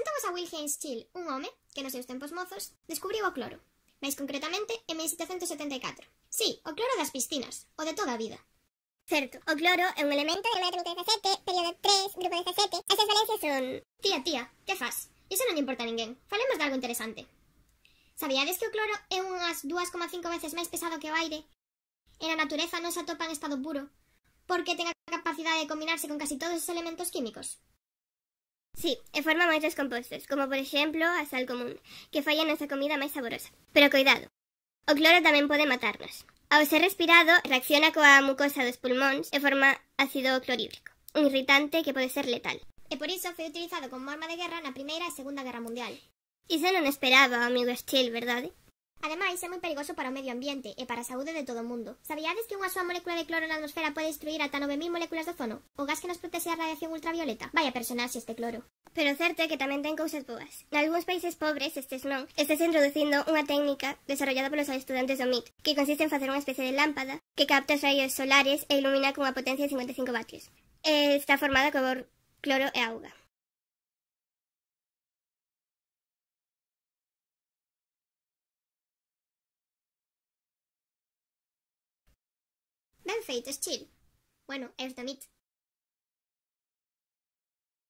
Presentamos a Wilhelm Steele, un home que nos seus tempos mozos descubriu o cloro, máis concretamente en 1774. Sí, o cloro das piscinas, o de toda a vida. Certo, o cloro é un elemento de metro 17, período 3, grupo 17. As valencias son... Tía, tía, que faz? Iso non importa a ninguén. Falemos de algo interesante. Sabíades que o cloro é unhas 2,5 veces máis pesado que o aire? E na natureza non se atopa en estado puro, porque ten a capacidade de combinarse con casi todos os elementos químicos. Sí, e forma moitos compostos, como por exemplo a sal común, que fai a nosa comida máis saborosa. Pero cuidado, o cloro tamén pode matarnos. Ao ser respirado, reacciona coa mucosa dos pulmóns e forma ácido clorhídrico, un irritante que pode ser letal. E por iso foi utilizado como arma de guerra na Primeira e Segunda Guerra Mundial. Iso non esperaba o amigo Steel, verdade? Ademais, é moi perigoso para o medio ambiente e para a saúde de todo o mundo. Sabíades que unha súa molécula de cloro na atmosfera pode destruir ata 9.000 moléculas de ozono? O gas que nos protexe da radiación ultravioleta? Vaya personaxe este cloro. Pero certo é que tamén ten cousas boas. En algúns países pobres, estes non, estes introducindo unha técnica desarrollada polos estudantes do MIT, que consiste en facer unha especie de lámpada que capta os rayos solares e ilumina con unha potencia de 55 vatios. E está formada co cloro e auga. el es chill. Bueno, el de